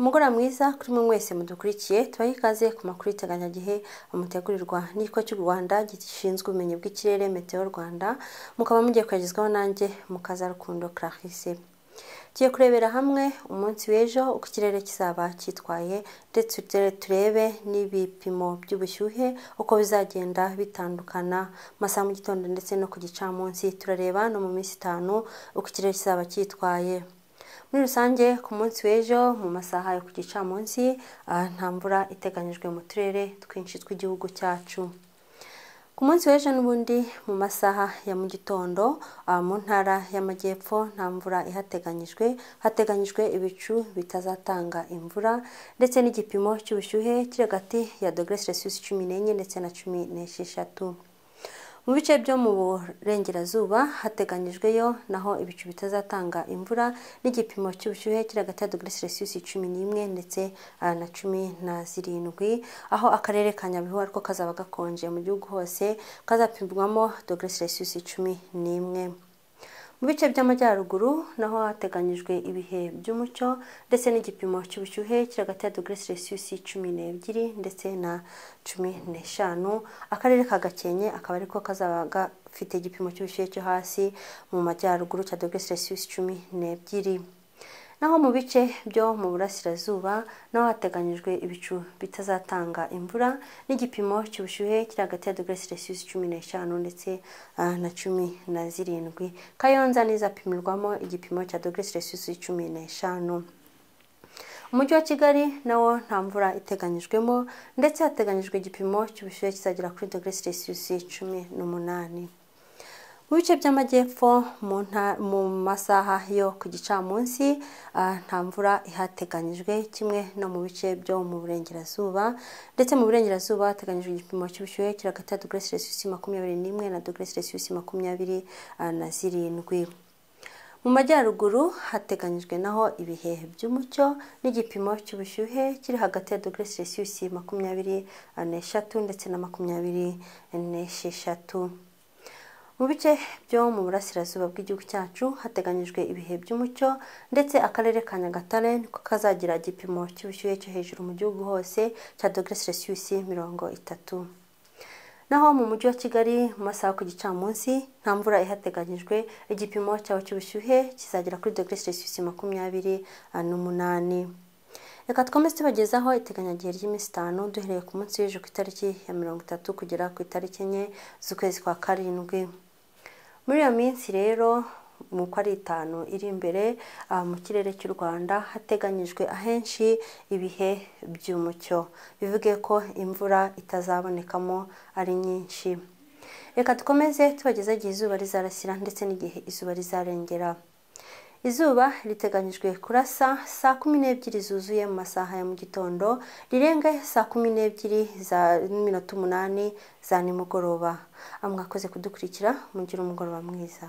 umugoroba mwiza kuri mwe mwese mudukurikiye tubahe ikaze ku makuru y'iteganyagihe amutegurirwa n'ikigo cy'u rwanda gishinzwe ubumenyi bw'ikirere meteo rwanda mukaba mugiye kwagezwaho nanjye mukaza rukundo clarisse tugiye kurebera hamwe umunsi w'ejo uko ikirere kizaba cyitwaye ndetse turebe n'ibipimo by'ubushyuhe uko bizagenda bitandukana masaha mu gitondo ndetse no ku gicamunsi turareba no mu minsi itanu uko ikirere kizaba cyitwaye muri rusange ku munsi w'ejo mu masaha yo ku gicamunsi ah, nta mvura iteganyijwe mu turere twinshi tw'igihugu cyacu ku munsi w'ejo n'ubundi mu masaha ya mu gitondo ah, mu ntara y'amajyepfo nta mvura ihateganyijwe hateganyijwe ibicu bitazatanga imvura ndetse n'igipimo cy'ubushyuhe kiri hagati ya dogere celsius cumi n'enye ndetse na cumi n'esheshatu mu bice byo mu burengerazuba hateganyijweyo naho ibicu bitazatanga imvura n'igipimo cy'ubushyuhe ya dogere celsius cumi n'imwe ndetse na cumi na zirindwi aho akarere ka nyabihu ariko kazaba gakonje mu gihugu hose kazapimbwamo dogere celsius cumi n'imwe mu bice by'amajyaruguru naho hateganyijwe ibihe by'umucyo ndetse n'igipimo cy'ubushyuhe kiri hagati ya dogere selisiyusi cumi n'ebyiri ndetse na cumi n'eshanu akarere ka gakenke akaba ariko kazaba gafite igipimo cy'ubushyuhe cyo hasi mu majyaruguru cya dogere selisiyusi cumi n'ebyiri naho mu bice byo mu burasirazuba naho hateganyijwe ibicu bitazatanga imvura n'igipimo cy'ubushyuhe kiri hagati ya dogere celsius cumi n'eshanu ndetse na cumi na zirindwi kayonza n'izapimirwamo igipimo cya dogere celsius cumi n'eshanu umujyi wa kigali nawo nta mvura iteganyijwemo ndetse hateganyijwe igipimo cy'ubushyuhe kizagera kuri dogere celsius cumi n'umunani mu bice by'amajyepfo mu masaha yo ku gicamunsi ah, nta mvura ihateganyijwe kimwe no mu bice byo mu burengerazuba ndetse mu burengerazuba hateganyijwe igipimo cy'ubushyuhe kiragata dogere selisiyusi makumyabiri n'imwe na dogere selisiyusi makumyabiri ah, na zirindwi mu majyaruguru hateganyijwe naho ibihe by'umucyo n'igipimo cy'ubushyuhe kiri hagati ya dogere selisiyusi makumyabiri ah, n'eshatu ndetse na makumyabiri n'esheshatu mu bice byo mu burasirazuba bw'igihugu cyacu hateganyijwe ibihe by'umucyo ndetse akarere ka nyagatare niko kazagira igipimo cy'ubushyuhe cyo hejuru mu gihugu hose cya dogere selisiyusi mirongo itatu naho mu mujyi wa kigali mu masaha ku gicamunsi nta mvura ihateganyijwe igipimo cyawe cy'ubushyuhe kizagera kuri dogere selisiyusi makumyabiri n'umunani reka twomeze tubagezaho iteganyagihe ry'iminsi itanu duhereye ku munsi w'ejo ku itariki ya mirongo itatu kugera ku itariki enye z'ukwezi kwa karindwi muri iyo minsi rero mu uko ari itanu iri imbere ah, mu kirere cy'u rwanda hateganyijwe ahenshi ibihe by'umucyo bivuge ko imvura itazabonekamo ari nyinshi reka dukomeze tubagezaho igihe izuba rizarasira ndetse n'igihe izuba rizarengera izuba riteganyijwe kurasa saa kumi n'ebyiri zuzuye mu masaha ya mu gitondo rirenge saa kumi n'ebyiri za minota umunani za nimugoroba amwakoze kudukurikira mugire umugoroba mwiza